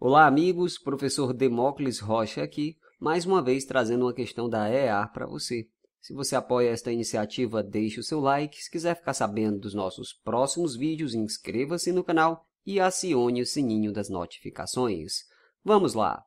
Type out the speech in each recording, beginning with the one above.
Olá, amigos. Professor Demócles Rocha aqui, mais uma vez trazendo uma questão da EAR para você. Se você apoia esta iniciativa, deixe o seu like. Se quiser ficar sabendo dos nossos próximos vídeos, inscreva-se no canal e acione o sininho das notificações. Vamos lá!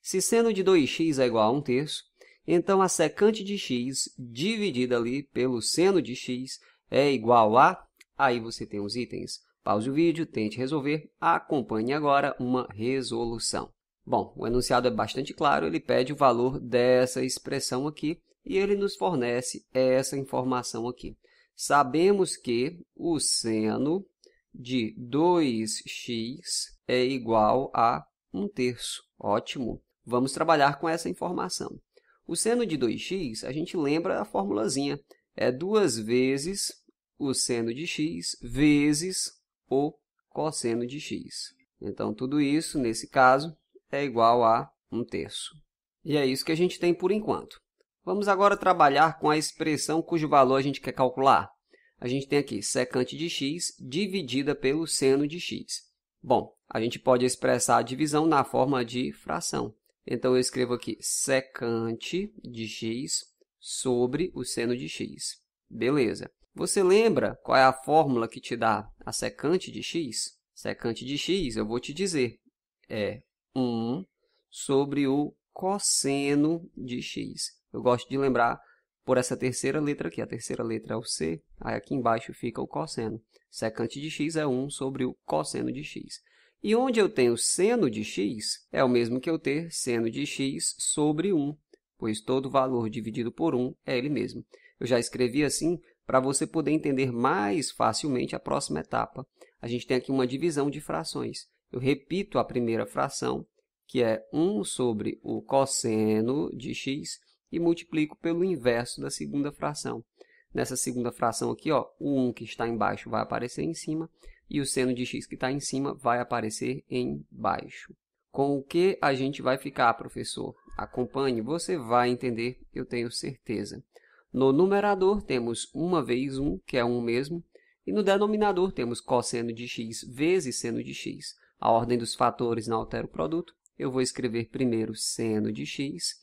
Se seno de 2x é igual a 1 terço, então a secante de x dividida ali pelo seno de x é igual a Aí você tem os itens. Pause o vídeo, tente resolver, acompanhe agora uma resolução. Bom, o enunciado é bastante claro, ele pede o valor dessa expressão aqui e ele nos fornece essa informação aqui. Sabemos que o seno de 2x é igual a 1 terço. Ótimo! Vamos trabalhar com essa informação. O seno de 2x, a gente lembra a formulazinha, é duas vezes o seno de x vezes o cosseno de x. Então, tudo isso, nesse caso, é igual a 1 terço. E é isso que a gente tem por enquanto. Vamos agora trabalhar com a expressão cujo valor a gente quer calcular. A gente tem aqui secante de x dividida pelo seno de x. Bom, a gente pode expressar a divisão na forma de fração. Então, eu escrevo aqui secante de x sobre o seno de x. Beleza. Você lembra qual é a fórmula que te dá a secante de x? Secante de x, eu vou te dizer, é 1 sobre o cosseno de x. Eu gosto de lembrar por essa terceira letra aqui. A terceira letra é o C, aí aqui embaixo fica o cosseno. Secante de x é 1 sobre o cosseno de x. E onde eu tenho seno de x, é o mesmo que eu ter seno de x sobre 1, pois todo valor dividido por 1 é ele mesmo. Eu já escrevi assim para você poder entender mais facilmente a próxima etapa, a gente tem aqui uma divisão de frações. Eu repito a primeira fração, que é 1 sobre o cosseno de x, e multiplico pelo inverso da segunda fração. Nessa segunda fração aqui, ó, o 1 que está embaixo vai aparecer em cima, e o seno de x que está em cima vai aparecer embaixo. Com o que a gente vai ficar, professor? Acompanhe, você vai entender, eu tenho certeza. No numerador temos 1 vezes 1, que é 1 mesmo, e no denominador temos cosseno de x vezes seno de x. A ordem dos fatores não altera o produto. Eu vou escrever primeiro seno de x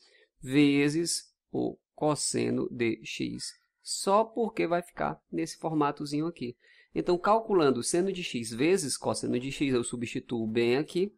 vezes o cosseno de x, só porque vai ficar nesse formatozinho aqui. Então, calculando seno de x vezes cosseno de x, eu substituo bem aqui,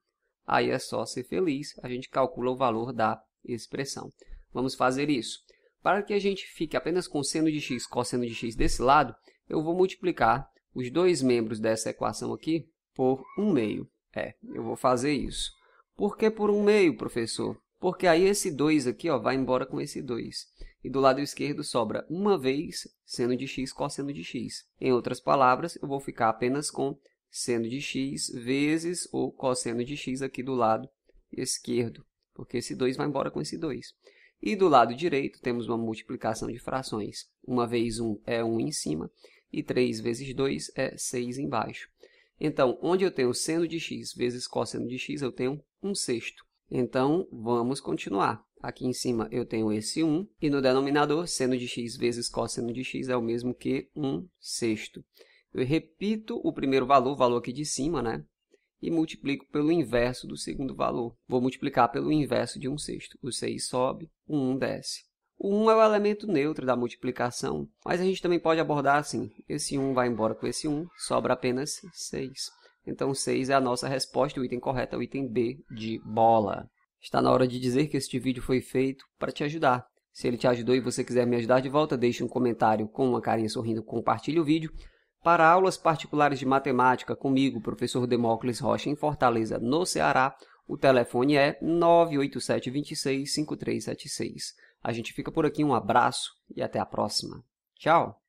aí é só ser feliz, a gente calcula o valor da expressão. Vamos fazer isso. Para que a gente fique apenas com seno de x cosseno de x desse lado, eu vou multiplicar os dois membros dessa equação aqui por 1 meio. É, eu vou fazer isso. Por que por 1 meio, professor? Porque aí esse 2 aqui ó, vai embora com esse 2. E do lado esquerdo sobra uma vez seno de x cosseno de x. Em outras palavras, eu vou ficar apenas com seno de x vezes o cosseno de x aqui do lado esquerdo, porque esse 2 vai embora com esse 2. E do lado direito temos uma multiplicação de frações. 1 vezes 1 é 1 em cima e 3 vezes 2 é 6 embaixo. Então, onde eu tenho seno de x vezes cosseno de x, eu tenho 1 sexto. Então, vamos continuar. Aqui em cima eu tenho esse 1, e no denominador, seno de x vezes cosseno de x é o mesmo que 1 sexto. Eu repito o primeiro valor, o valor aqui de cima, né? e multiplico pelo inverso do segundo valor. Vou multiplicar pelo inverso de 1 sexto. O 6 sobe, o 1 desce. O 1 é o elemento neutro da multiplicação, mas a gente também pode abordar assim. Esse 1 vai embora com esse 1, sobra apenas 6. Então 6 é a nossa resposta, o item correto é o item B de bola. Está na hora de dizer que este vídeo foi feito para te ajudar. Se ele te ajudou e você quiser me ajudar de volta, deixe um comentário com uma carinha sorrindo, compartilhe o vídeo. Para aulas particulares de matemática comigo, professor Demócles Rocha, em Fortaleza, no Ceará, o telefone é 987265376. A gente fica por aqui, um abraço e até a próxima. Tchau!